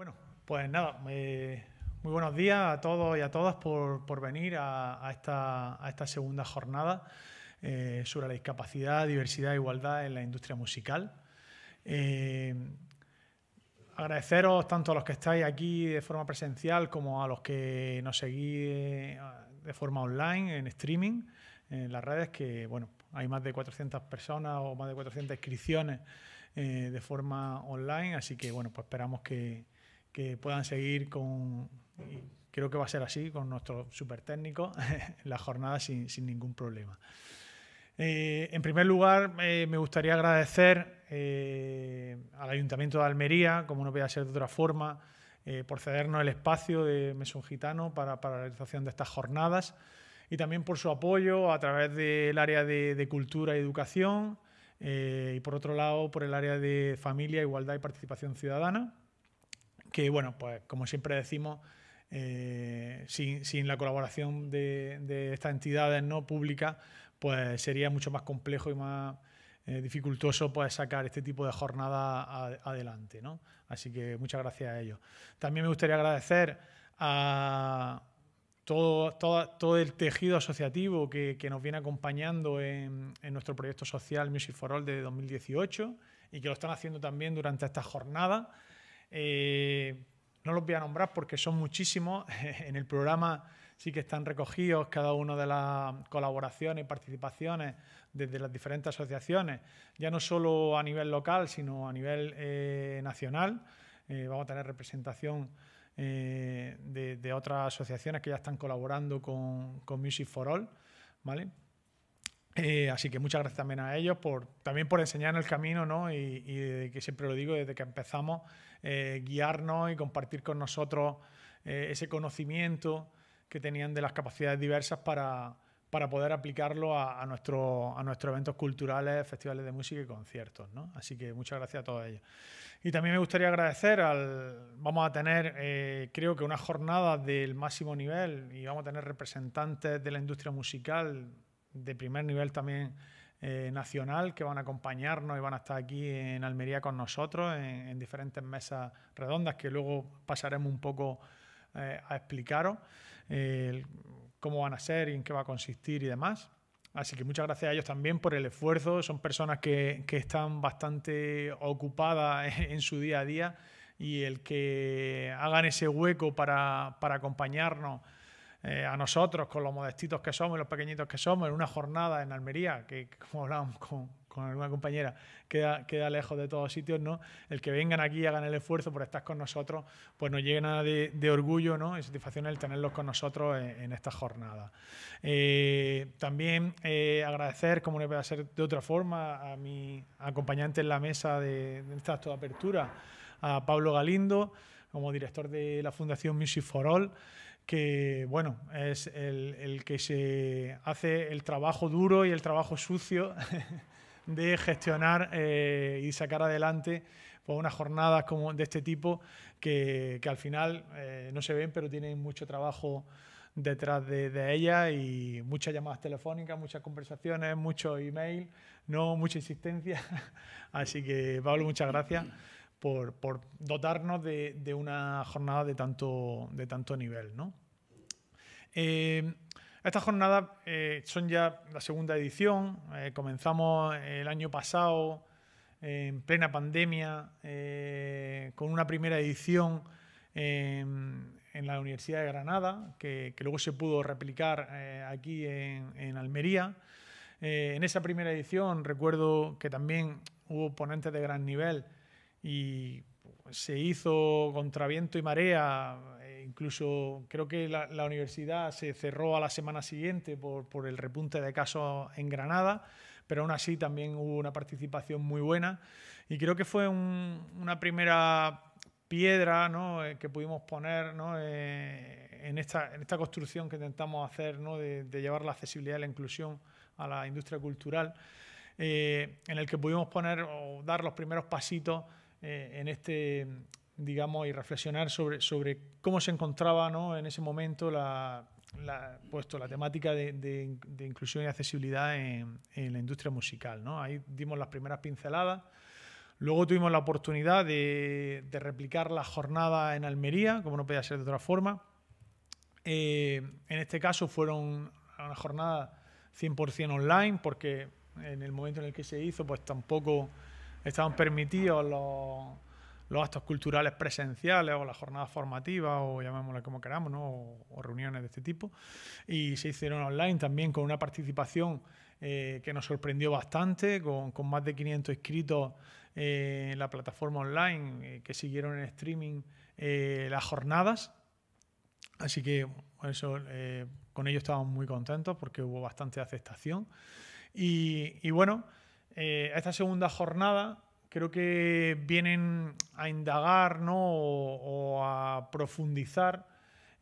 Bueno, pues nada, eh, muy buenos días a todos y a todas por, venir a, esta, segunda jornada eh, sobre la discapacidad, diversidad e igualdad en la industria musical. Eh, agradeceros tanto a los que estáis aquí de forma presencial como a los que nos seguís de forma online, en streaming, en las redes, que bueno, hay más de 400 personas o más de 400 inscripciones de forma online, así que bueno, pues esperamos que, que puedan seguir con, creo que va a ser así, con nuestro super técnico, la jornada sin, ningún problema. Eh, en primer lugar, eh, me gustaría agradecer eh, al Ayuntamiento de Almería, como no podía ser de otra forma, por cedernos el espacio de Mesón Gitano para, la realización de estas jornadas y también por su apoyo a través del área de, de cultura y educación y por otro lado por el área de familia, igualdad y participación ciudadana que bueno, pues como siempre decimos, eh, sin, la colaboración de, estas entidades no públicas, pues sería mucho más complejo y más eh, dificultoso pues, sacar este tipo de jornada adelante. Así que muchas gracias a ellos. También me gustaría agradecer a todo, el tejido asociativo que, nos viene acompañando en, en, nuestro proyecto social Music for All de 2018 y que lo están haciendo también durante esta jornada eh, no los voy a nombrar porque son muchísimos. En el programa sí que están recogidos cada una de las colaboraciones y participaciones desde las diferentes asociaciones, ya no solo a nivel local, sino a nivel eh, nacional. Eh, vamos a tener representación de, otras asociaciones que ya están colaborando con, con Music for All. ¿vale? Eh, así que muchas gracias también a ellos por también por enseñarnos el camino, ¿no? Y, que siempre lo digo, desde que empezamos, eh, guiarnos y compartir con nosotros eh, ese conocimiento que tenían de las capacidades diversas para, poder aplicarlo a, a nuestros eventos culturales, festivales de música y conciertos, Así que muchas gracias a todos ellos. Y también me gustaría agradecer al. Vamos a tener, creo que una jornada del máximo nivel y vamos a tener representantes de la industria musical de primer nivel también eh, nacional que van a acompañarnos y van a estar aquí en Almería con nosotros en, diferentes mesas redondas que luego pasaremos un poco eh, a explicaros eh, cómo van a ser y en qué va a consistir y demás. Así que muchas gracias a ellos también por el esfuerzo. Son personas que, están bastante ocupadas en, su día a día y el que hagan ese hueco para, para acompañarnos eh, a nosotros, con los modestitos que somos y los pequeñitos que somos, en una jornada en Almería, que como hablábamos con, alguna compañera, queda, queda lejos de todos sitios, ¿no? El que vengan aquí y hagan el esfuerzo por estar con nosotros, pues nos llega de, de orgullo ¿no? y satisfacción el tenerlos con nosotros en, esta jornada. Eh, también eh, agradecer, como no puede ser de otra forma, a mi acompañante en la mesa de, de esta apertura, a Pablo Galindo, como director de la Fundación Music for All que bueno, es el, que se hace el trabajo duro y el trabajo sucio de gestionar eh, y sacar adelante pues, unas jornadas como de este tipo que, al final eh, no se ven, pero tienen mucho trabajo detrás de, ella y muchas llamadas telefónicas, muchas conversaciones, muchos email, no mucha insistencia. Así que Pablo, muchas gracias. Por, dotarnos de, de, una jornada de tanto, de tanto nivel. ¿no? Eh, estas jornadas eh, son ya la segunda edición. Eh, comenzamos el año pasado en plena pandemia con una primera edición en, la Universidad de Granada, que, luego se pudo replicar aquí en, en Almería. en esa primera edición recuerdo que también hubo ponentes de gran nivel y se hizo contra viento y marea eh, incluso creo que la, universidad se cerró a la semana siguiente por, el repunte de casos en Granada, pero aún así también hubo una participación muy buena y creo que fue una primera piedra eh, que pudimos poner eh, en, esta, construcción que intentamos hacer de, llevar la accesibilidad y la inclusión a la industria cultural, en el que pudimos poner o dar los primeros pasitos en, este, digamos, y reflexionar sobre, sobre cómo se encontraba ¿no? en ese momento la, puesto pues la temática de, inclusión y accesibilidad en, la industria musical. ¿no? Ahí dimos las primeras pinceladas. Luego tuvimos la oportunidad de, replicar la jornada en Almería, como no podía ser de otra forma. Eh, en este caso fueron una jornada 100% online, porque en el momento en el que se hizo, pues tampoco estaban permitidos los los actos culturales presenciales o las jornadas formativas o llamémosla como queramos, o, reuniones de este tipo. Y se hicieron online también con una participación eh, que nos sorprendió bastante, con, más de 500 inscritos eh, en la plataforma online eh, que siguieron en streaming las jornadas. Así que eso, con ello estábamos muy contentos porque hubo bastante aceptación. Y, y bueno, esta segunda jornada creo que vienen a indagar ¿no? o, a profundizar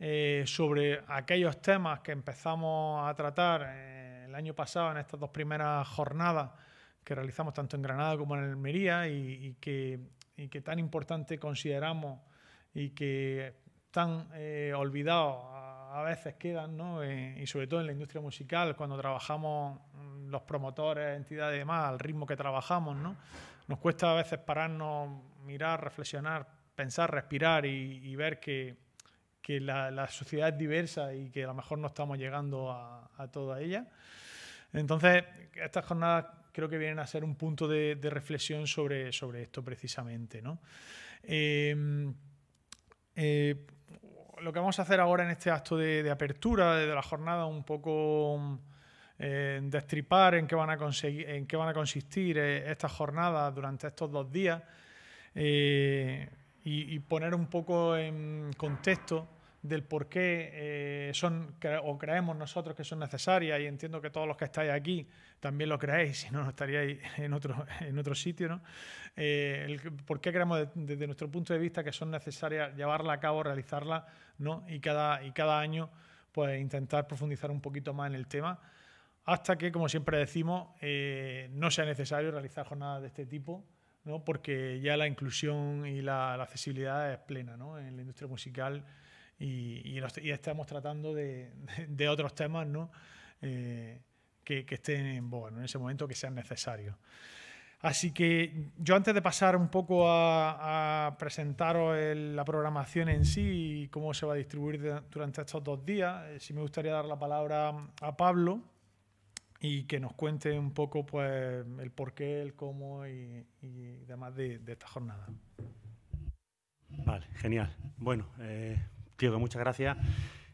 eh, sobre aquellos temas que empezamos a tratar eh, el año pasado en estas dos primeras jornadas que realizamos tanto en Granada como en Almería y, que, tan importante consideramos y que tan eh, olvidados a, veces quedan, ¿no? y sobre todo en la industria musical, cuando trabajamos mm, los promotores, entidades y demás, al ritmo que trabajamos, ¿no? Nos cuesta a veces pararnos, mirar, reflexionar, pensar, respirar y, ver que, la, sociedad es diversa y que a lo mejor no estamos llegando a, toda ella. Entonces, estas jornadas creo que vienen a ser un punto de, reflexión sobre, sobre esto precisamente. Em, eh, lo que vamos a hacer ahora en este acto de, de apertura de la jornada, un poco destripar en qué van a, conseguir, en qué van a consistir eh, estas jornadas durante estos dos días eh, y, poner un poco en contexto del por qué eh, son o creemos nosotros que son necesarias y entiendo que todos los que estáis aquí también lo creéis, si no, estaríais en otro, en otro sitio, ¿no? El, por qué creemos desde nuestro punto de vista que son necesarias llevarla a cabo, realizarla, ¿no? Y cada, y cada año pues intentar profundizar un poquito más en el tema hasta que, como siempre decimos, eh, no sea necesario realizar jornadas de este tipo, porque ya la inclusión y la, accesibilidad es plena en la industria musical y, estamos tratando de, otros temas eh, que, estén en ese momento que sean necesarios. Así que yo antes de pasar un poco a, presentaros la programación en sí y cómo se va a distribuir durante estos dos días, si eh, sí me gustaría dar la palabra a Pablo, y que nos cuente un poco pues, el por qué, el cómo y, demás de, esta jornada. Vale, genial. Bueno, eh, Diego, muchas gracias.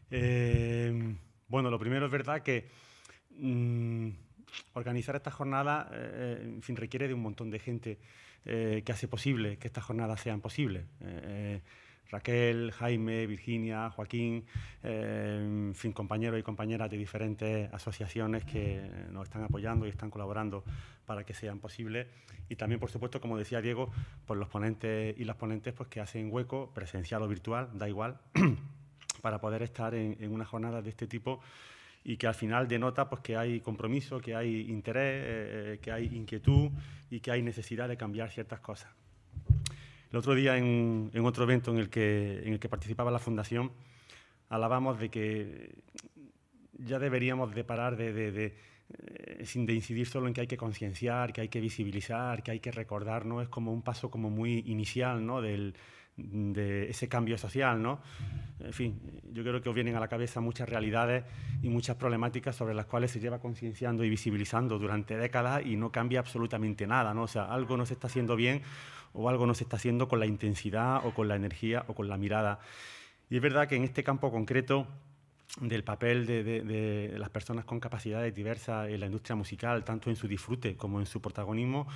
Eh, bueno, lo primero es verdad que mm, organizar esta jornada eh, requiere de un montón de gente que hace posible que estas jornadas sean posibles Raquel, Jaime, Virginia, Joaquín, eh, compañeros y compañeras de diferentes asociaciones que nos están apoyando y están colaborando para que sean posibles. Y también, por supuesto, como decía Diego, por pues los ponentes y las ponentes pues, que hacen hueco, presencial o virtual, da igual, para poder estar en, una jornada de este tipo y que al final denota pues, que hay compromiso, que hay interés, eh, eh, que hay inquietud y que hay necesidad de cambiar ciertas cosas. El otro día, en, otro evento en el, que, en el que participaba la Fundación, alabamos de que ya deberíamos de parar de, de eh, sin de incidir solo en que hay que concienciar, que hay que visibilizar, que hay que recordar, ¿no? Es como un paso como muy inicial, ¿no? Del, de ese cambio social, ¿no? En fin, yo creo que os vienen a la cabeza muchas realidades y muchas problemáticas sobre las cuales se lleva concienciando y visibilizando durante décadas y no cambia absolutamente nada, ¿no? O sea, algo no se está haciendo bien o algo no se está haciendo con la intensidad o con la energía o con la mirada. Y es verdad que en este campo concreto del papel de, de, las personas con capacidades diversas en la industria musical, tanto en su disfrute como en su protagonismo,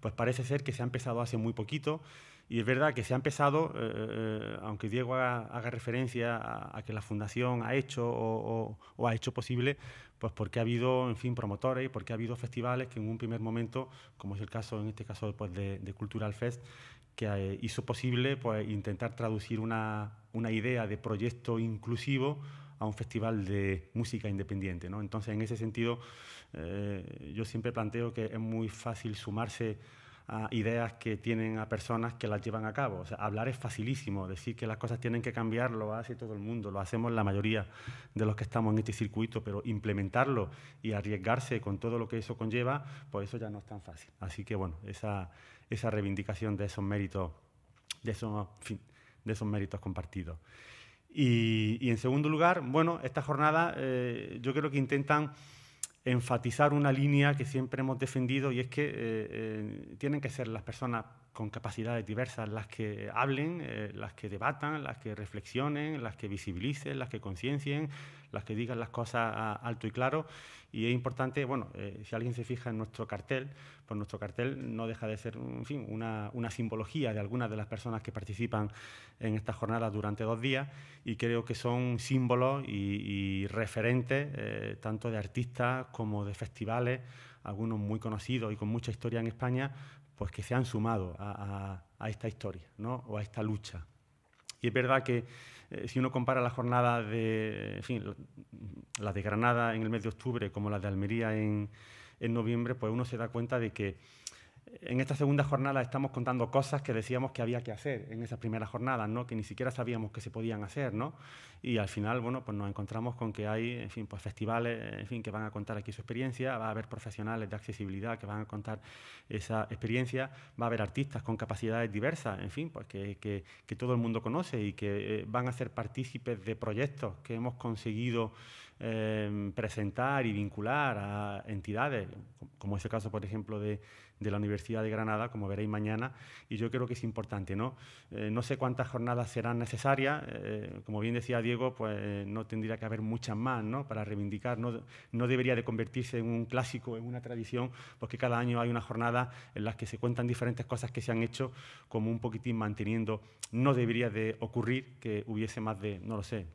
pues parece ser que se ha empezado hace muy poquito y es verdad que se ha empezado, eh, eh, eh, aunque Diego haga, referencia a, que la fundación ha hecho o, ha hecho posible, pues porque ha habido, en fin, promotores, porque ha habido festivales que en un primer momento, como es el caso en este caso pues, de, Cultural Fest, que hizo posible pues, intentar traducir una, idea de proyecto inclusivo a un festival de música independiente. Entonces, en ese sentido, yo siempre planteo que es muy fácil sumarse a ideas que tienen a personas que las llevan a cabo. hablar es facilísimo, decir que las cosas tienen que cambiar lo hace todo el mundo, lo hacemos la mayoría de los que estamos en este circuito, pero implementarlo y arriesgarse con todo lo que eso conlleva, pues eso ya no es tan fácil. Así que bueno, esa, reivindicación de esos méritos, de esos, méritos compartidos. Y, en segundo lugar, bueno, esta jornada eh, yo creo que intentan enfatizar una línea que siempre hemos defendido y es que eh, eh, tienen que ser las personas con capacidades diversas las que hablen, eh, las que debatan, las que reflexionen, las que visibilicen, las que conciencien, las que digan las cosas alto y claro y es importante, bueno, eh, si alguien se fija en nuestro cartel, pues nuestro cartel no deja de ser, en fin, una, simbología de algunas de las personas que participan en estas jornadas durante dos días y creo que son símbolos y, referentes eh, tanto de artistas como de festivales, algunos muy conocidos y con mucha historia en España, pues que se han sumado a, a esta historia ¿no? o a esta lucha. Y es verdad que eh, si uno compara la jornada de, en de Granada en el mes de octubre como la de Almería en, en noviembre, pues uno se da cuenta de que en esta segunda jornada estamos contando cosas que decíamos que había que hacer en esa primera jornada, ¿no? que ni siquiera sabíamos que se podían hacer. ¿no? Y al final bueno, pues nos encontramos con que hay en fin, pues festivales en fin, que van a contar aquí su experiencia, va a haber profesionales de accesibilidad que van a contar esa experiencia, va a haber artistas con capacidades diversas, en fin, pues que, todo el mundo conoce y que eh, van a ser partícipes de proyectos que hemos conseguido Em, presentar y vincular a entidades, como es este el caso, por ejemplo, de, la Universidad de Granada, como veréis mañana, y yo creo que es importante. No, eh, no sé cuántas jornadas serán necesarias, eh, como bien decía Diego, pues no tendría que haber muchas más ¿no? para reivindicar, no, no debería de convertirse en un clásico, en una tradición, porque cada año hay una jornada en la que se cuentan diferentes cosas que se han hecho, como un poquitín manteniendo, no debería de ocurrir que hubiese más de, no lo sé,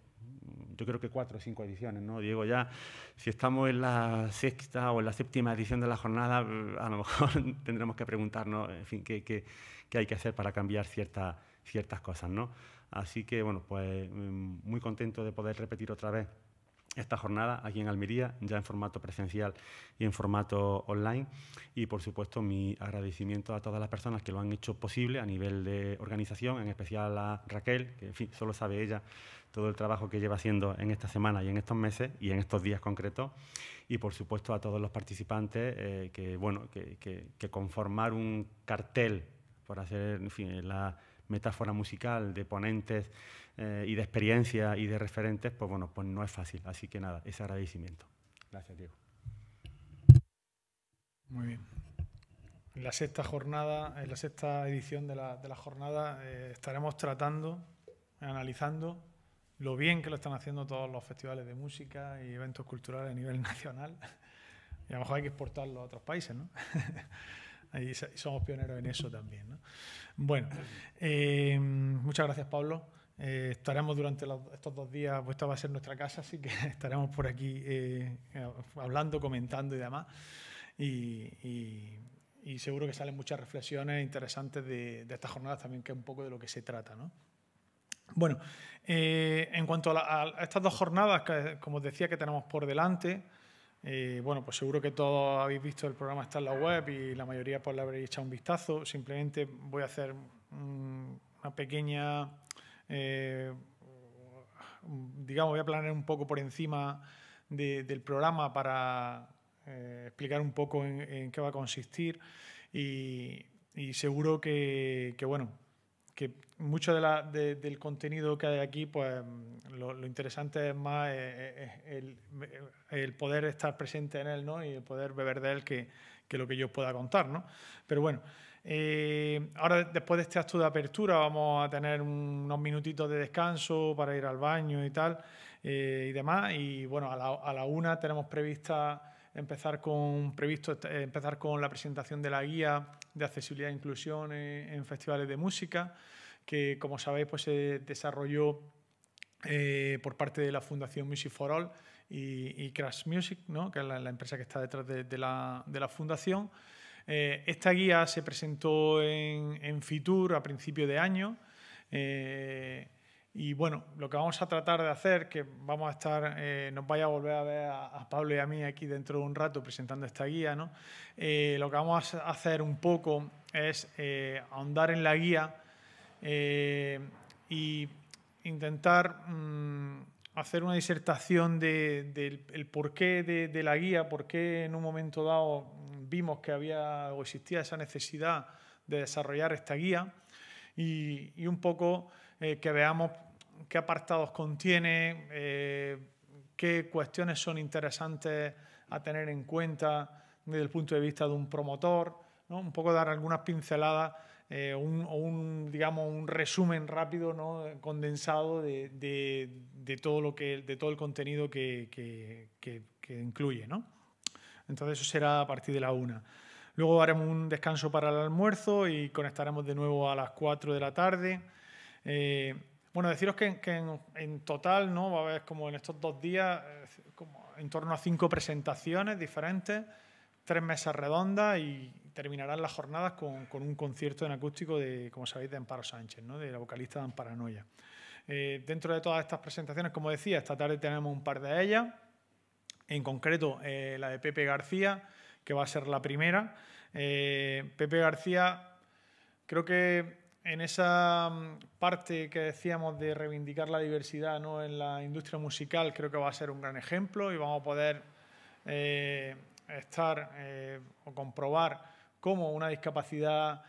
yo creo que cuatro o cinco ediciones, ¿no? Diego, ya si estamos en la sexta o en la séptima edición de la jornada, a lo mejor tendremos que preguntarnos, en fin, qué, hay que hacer para cambiar ciertas ciertas cosas, ¿no? Así que, bueno, pues mm, muy contento de poder repetir otra vez esta jornada aquí en Almería, ya en formato presencial y en formato online. Y por supuesto mi agradecimiento a todas las personas que lo han hecho posible a nivel de organización, en especial a Raquel, que solo sabe ella todo el trabajo que lleva haciendo en esta semana y en estos meses y en estos días concretos. Y por supuesto a todos los participantes eh, que, bueno, que, conformar un cartel, por hacer la metáfora musical de ponentes eh, y de experiencia y de referentes, pues bueno, pues no es fácil. Así que nada, ese agradecimiento. Gracias, Diego. Muy bien. En la sexta jornada, en la sexta edición de la, jornada, eh, estaremos tratando, analizando lo bien que lo están haciendo todos los festivales de música y eventos culturales a nivel nacional. Y a lo mejor hay que exportarlo a otros países, ¿no? Ahí somos pioneros en eso también, ¿no? Bueno, eh, muchas gracias, Pablo. Eh, estaremos durante estos dos días, pues esta va a ser nuestra casa, así que estaremos por aquí eh, hablando, comentando y demás. Y, seguro que salen muchas reflexiones interesantes de, estas jornadas también, que es un poco de lo que se trata. Bueno, eh, en cuanto a, estas dos jornadas, como os decía, que tenemos por delante, bueno, pues seguro que todos habéis visto el programa, está en la web y la mayoría pues, le habréis echado un vistazo. Simplemente voy a hacer una pequeña eh, digamos, voy a planear un poco por encima del programa para eh, explicar un poco en, qué va a consistir y, seguro que, bueno, que mucho del contenido que hay aquí, pues lo, interesante es más eh, el, poder estar presente en él ¿no? y el poder beber de él que, lo que yo pueda contar. ¿no? Pero bueno. Eh, ahora, después de este acto de apertura, vamos a tener unos minutitos de descanso para ir al baño y tal eh, y demás. Y bueno, a la, una tenemos prevista empezar con, previsto eh, empezar con la presentación de la guía de accesibilidad e inclusión en, festivales de música, que como sabéis, pues se desarrolló por parte de la Fundación Music for All y, Crash Music, ¿no? que es la, empresa que está detrás de la fundación. Eh, esta guía se presentó en, Fitur a principio de año. Eh, y bueno, lo que vamos a tratar de hacer, que vamos a estar, eh, nos vaya a volver a ver a, Pablo y a mí aquí dentro de un rato presentando esta guía, ¿no? lo que vamos a hacer un poco es ahondar en la guía e intentar mm, hacer una disertación del porqué de la guía, por qué en un momento dado vimos que había o existía esa necesidad de desarrollar esta guía y, un poco eh, que veamos qué apartados contiene, eh, qué cuestiones son interesantes a tener en cuenta desde el punto de vista de un promotor, ¿no? un poco dar algunas pinceladas eh, un, o un, digamos, un resumen rápido, ¿no? condensado de, todo lo que, de todo el contenido que, que incluye. ¿no? Entonces eso será a partir de la una. Luego haremos un descanso para el almuerzo y conectaremos de nuevo a las cuatro de la tarde. Eh, bueno, deciros que, en, total ¿no? va a haber como en estos dos días eh, como en torno a cinco presentaciones diferentes, tres mesas redondas y terminarán las jornadas con, un concierto en acústico de, como sabéis, de Amparo Sánchez, ¿no? de la vocalista de Amparanoia. Eh, dentro de todas estas presentaciones, como decía, esta tarde tenemos un par de ellas en concreto eh, la de Pepe García, que va a ser la primera. Eh, Pepe García, creo que en esa mm, parte que decíamos de reivindicar la diversidad ¿no? en la industria musical, creo que va a ser un gran ejemplo y vamos a poder eh, estar o comprobar cómo una discapacidad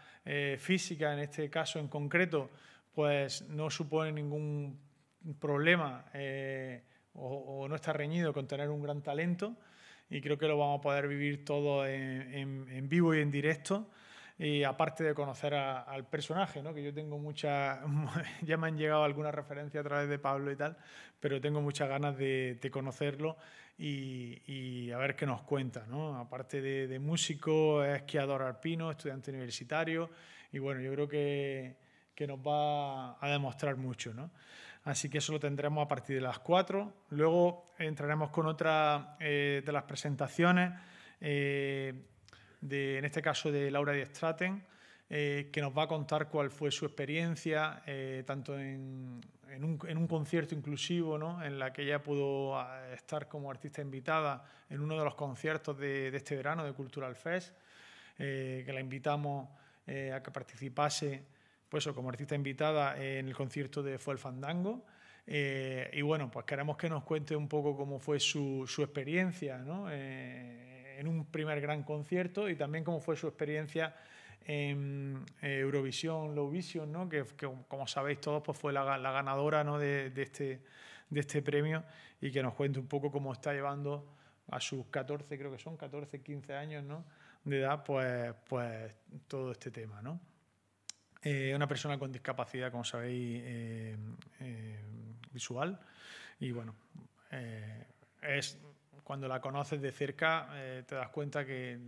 física, en este caso en concreto, pues no supone ningún problema o, no está reñido con tener un gran talento y creo que lo vamos a poder vivir todo en, vivo y en directo. Y aparte de conocer al personaje, que yo tengo muchas, ya me han llegado algunas referencias a través de Pablo y tal, pero tengo muchas ganas de, conocerlo y, a ver qué nos cuenta. Aparte de, músico, esquiador alpino, estudiante universitario y bueno, yo creo que, nos va a demostrar mucho. Así que eso lo tendremos a partir de las 4. Luego entraremos con otra eh, de las presentaciones, eh, en este caso de Laura de Straten, eh, que nos va a contar cuál fue su experiencia, tanto en, un, concierto inclusivo, ¿no? en la que ella pudo ah, estar como artista invitada en uno de los conciertos de este verano de Cultural Fest, que la invitamos a que participase pues como artista invitada en el concierto de Fue el Fandango. Eh, y bueno, pues queremos que nos cuente un poco cómo fue su, experiencia ¿no? Eh, en un primer gran concierto y también cómo fue su experiencia en eh, Eurovisión, Low ¿no? Que, como sabéis todos pues fue la, ganadora de, este, de este premio y que nos cuente un poco cómo está llevando a sus 14, creo que son 14, 15 años de edad, pues, pues todo este tema. ¿no? eh, una persona con discapacidad, como sabéis, eh, eh, visual. Y bueno, eh, es cuando la conoces de cerca, te das cuenta que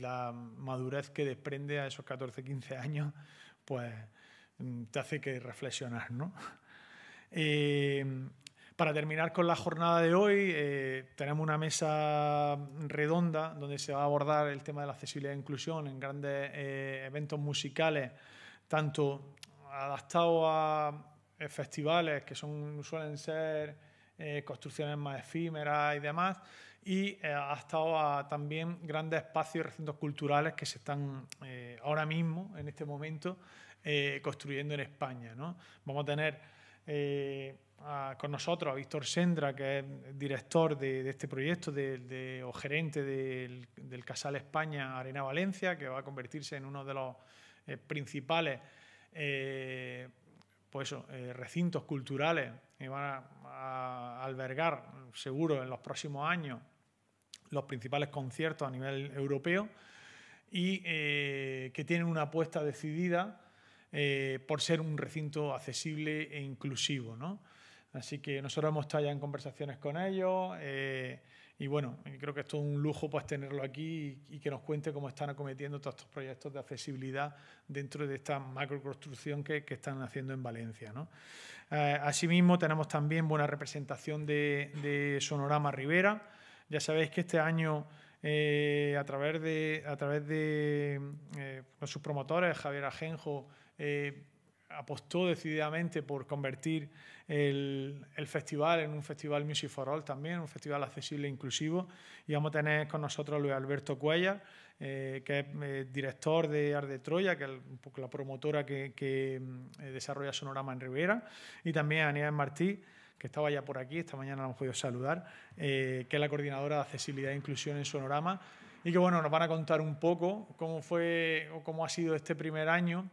la madurez que desprende a esos 14, 15 años, pues mm, te hace que reflexionar, para terminar con la jornada de hoy, tenemos una mesa redonda donde se va a abordar el tema de la accesibilidad e inclusión en grandes eventos musicales tanto adaptado a eh, festivales que son, suelen ser eh, construcciones más efímeras y demás, y eh, adaptado adaptado a también grandes espacios y recintos culturales que se están ahora mismo, en este momento, construyendo en España. Vamos a tener con nosotros a Víctor Sendra, que es director de, este proyecto de, o gerente del Casal España Arena Valencia, que va a convertirse en uno de los eh, principales eh, pues eh, recintos culturales que van a, albergar seguro en los próximos años los principales conciertos a nivel europeo y que tienen una apuesta decidida por ser un recinto accesible e inclusivo. Así que nosotros hemos estado ya en conversaciones con ellos. Y bueno, creo que esto es un lujo pues, tenerlo aquí y, que nos cuente cómo están acometiendo todos estos proyectos de accesibilidad dentro de esta macroconstrucción que, están haciendo en Valencia. Eh, asimismo, tenemos también buena representación de, Sonorama Rivera. Ya sabéis que este año eh, a través de, a través de eh, sus promotores, Javier Ajenjo, apostó decididamente por convertir el, festival en un festival Music for All también, un festival accesible e inclusivo. Y vamos a tener con nosotros a Luis Alberto Cuellar, eh, que es eh, director de Arte Troya, que es la promotora que, eh, desarrolla Sonorama en Rivera, y también a Aníbal Martí que estaba ya por aquí, esta mañana la hemos podido saludar, que es la coordinadora de accesibilidad e inclusión en Sonorama, y que bueno, nos van a contar un poco cómo fue o cómo ha sido este primer año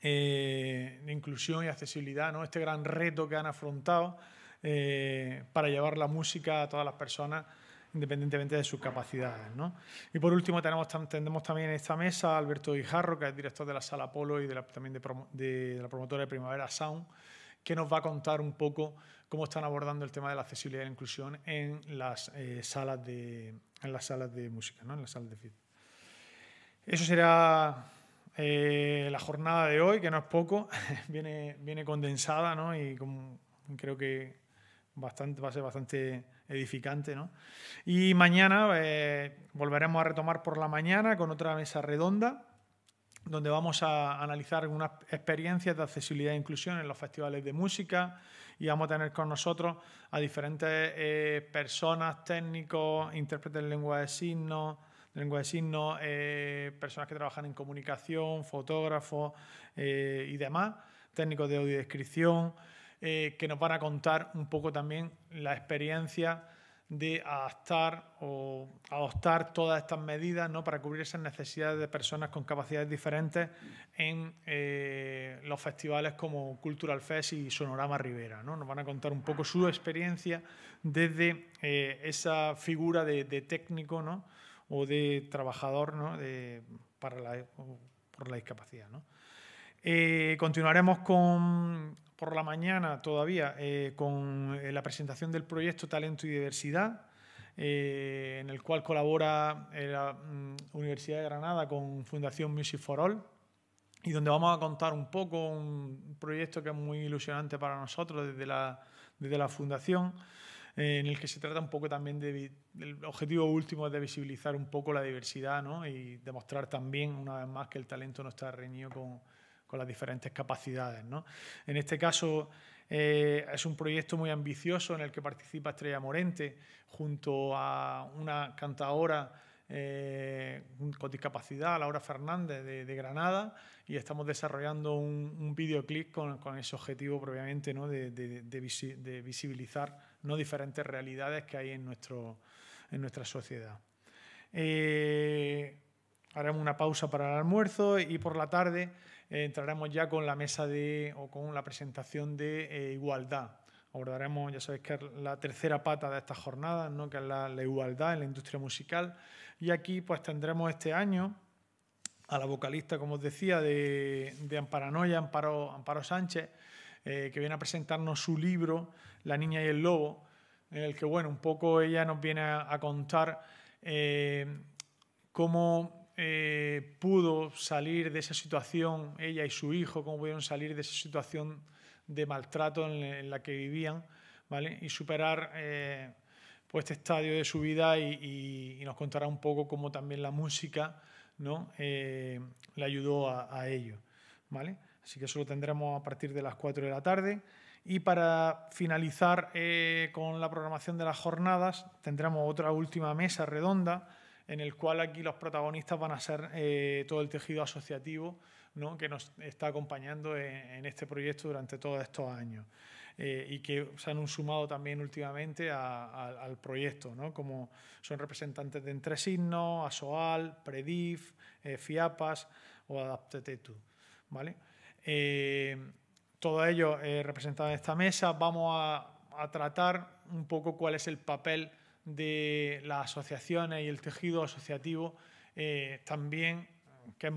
eh, de inclusión y accesibilidad, ¿no? este gran reto que han afrontado eh, para llevar la música a todas las personas independientemente de sus capacidades. ¿no? Y por último tenemos, tendremos también en esta mesa a Alberto Guijarro, que es director de la Sala Polo y de también de, la promotora de Primavera Sound, que nos va a contar un poco cómo están abordando el tema de la accesibilidad e inclusión en las, eh, salas, de, en las salas de música, ¿no? en las salas de film. Eso será eh, la jornada de hoy, que no es poco, viene, condensada y creo que va a ser bastante edificante. Y mañana eh, volveremos a retomar por la mañana con otra mesa redonda donde vamos a analizar algunas experiencias de accesibilidad e inclusión en los festivales de música y vamos a tener con nosotros a diferentes eh, personas, técnicos, intérpretes de lengua de signos, lengua de signos, eh, personas que trabajan en comunicación, fotógrafos eh, y demás, técnicos de audiodescripción, eh, que nos van a contar un poco también la experiencia de adaptar o adoptar todas estas medidas ¿no? para cubrir esas necesidades de personas con capacidades diferentes en los festivales como Cultural Fest y Sonorama Rivera. ¿no? Nos van a contar un poco su experiencia desde esa figura de, de técnico ¿no? o de trabajador ¿no? para por la discapacidad. ¿no? Eh, continuaremos con, por la mañana todavía eh, con eh, la presentación del proyecto Talento y Diversidad, en el cual colabora la mm, Universidad de Granada con Fundación Music for All y donde vamos a contar un poco un proyecto que es muy ilusionante para nosotros desde la, desde la Fundación en el que se trata un poco también de... El objetivo último es de visibilizar un poco la diversidad ¿no? y demostrar también, una vez más, que el talento no está reñido con, con las diferentes capacidades. ¿no? En este caso eh, es un proyecto muy ambicioso en el que participa Estrella Morente junto a una cantadora eh, con discapacidad, Laura Fernández de, Granada, y estamos desarrollando un, videoclip con, ese objetivo previamente, ¿no? de, de, visibilizar no diferentes realidades que hay en, nuestro, en nuestra sociedad. Eh, haremos una pausa para el almuerzo y por la tarde eh, entraremos ya con la mesa de, o con la presentación de eh, igualdad. Abordaremos, ya sabéis que es la tercera pata de esta jornada, ¿no? que es la, igualdad en la industria musical. Y aquí pues tendremos este año a la vocalista, como os decía, de, Amparanoia, Amparo, Amparo Sánchez, eh, que viene a presentarnos su libro, La niña y el lobo, en el que, bueno, un poco ella nos viene a, contar eh, cómo eh, pudo salir de esa situación, ella y su hijo, cómo pudieron salir de esa situación de maltrato en, la que vivían, ¿vale? Y superar pues, este estadio de su vida y, nos contará un poco cómo también la música ¿no? le ayudó a, a ello. ¿vale? Así que eso lo tendremos a partir de las 4 de la tarde. Y para finalizar eh, con la programación de las jornadas, tendremos otra última mesa redonda en el cual aquí los protagonistas van a ser eh, todo el tejido asociativo que nos está acompañando en, este proyecto durante todos estos años eh, y que se han sumado también últimamente al proyecto, como son representantes de Entresigno, ASOAL, PREDIF, FIAPAS o Adaptetetu. ¿vale? Eh, todo ello eh, representado en esta mesa. Vamos a, tratar un poco cuál es el papel de las asociaciones y el tejido asociativo, eh, también, que es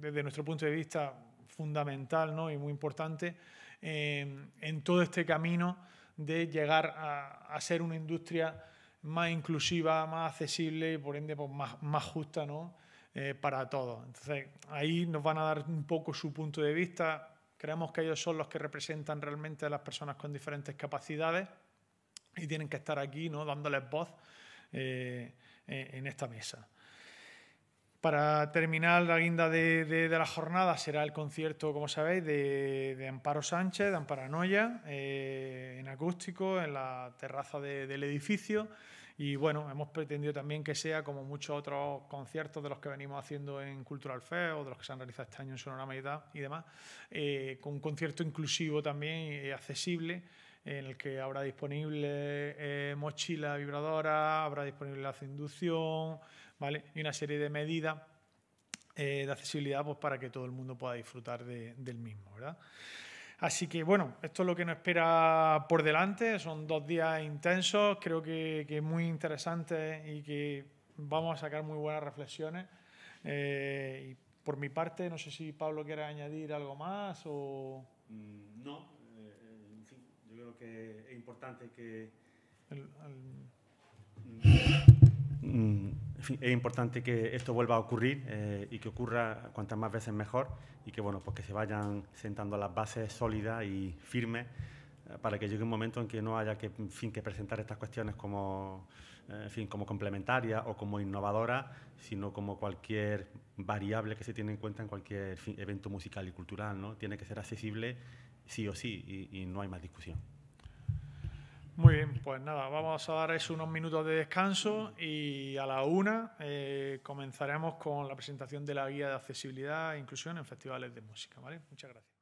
desde nuestro punto de vista fundamental ¿no? y muy importante, eh, en todo este camino de llegar a, ser una industria más inclusiva, más accesible y por ende pues, más, más justa ¿no? Eh, para todos. Entonces, ahí nos van a dar un poco su punto de vista. Creemos que ellos son los que representan realmente a las personas con diferentes capacidades y tienen que estar aquí ¿no? dándoles voz eh, en esta mesa. Para terminar la guinda de, de, la jornada será el concierto, como sabéis, de, Amparo Sánchez, de Amparanoia, eh, en acústico, en la terraza del edificio. Y bueno, hemos pretendido también que sea como muchos otros conciertos de los que venimos haciendo en Cultural Fest o de los que se han realizado este año en Sonora Medida y demás, eh, con un concierto inclusivo también y eh, accesible en el que habrá disponible eh, mochila vibradora, habrá disponible la inducción, ¿vale? Y una serie de medidas de accesibilidad pues, para que todo el mundo pueda disfrutar del mismo, ¿verdad? Así que bueno, esto es lo que nos espera por delante. Son dos días intensos, creo que, muy interesantes y que vamos a sacar muy buenas reflexiones. Eh, por mi parte, no sé si Pablo quiere añadir algo más o... Mm, no, eh, en fin, yo creo que es importante que... Mm. Mm. es importante que esto vuelva a ocurrir eh, y que ocurra cuantas más veces mejor y que, bueno, pues se vayan sentando las bases sólidas y firmes eh, para que llegue un momento en que no haya que, fin, que presentar estas cuestiones como, eh, fin, como complementarias o como innovadoras, sino como cualquier variable que se tiene en cuenta en cualquier evento musical y cultural. ¿no? Tiene que ser accesible sí o sí y no hay más discusión. Muy bien, pues nada, vamos a dar eso unos minutos de descanso y a la una eh, comenzaremos con la presentación de la guía de accesibilidad e inclusión en festivales de música. Muchas gracias.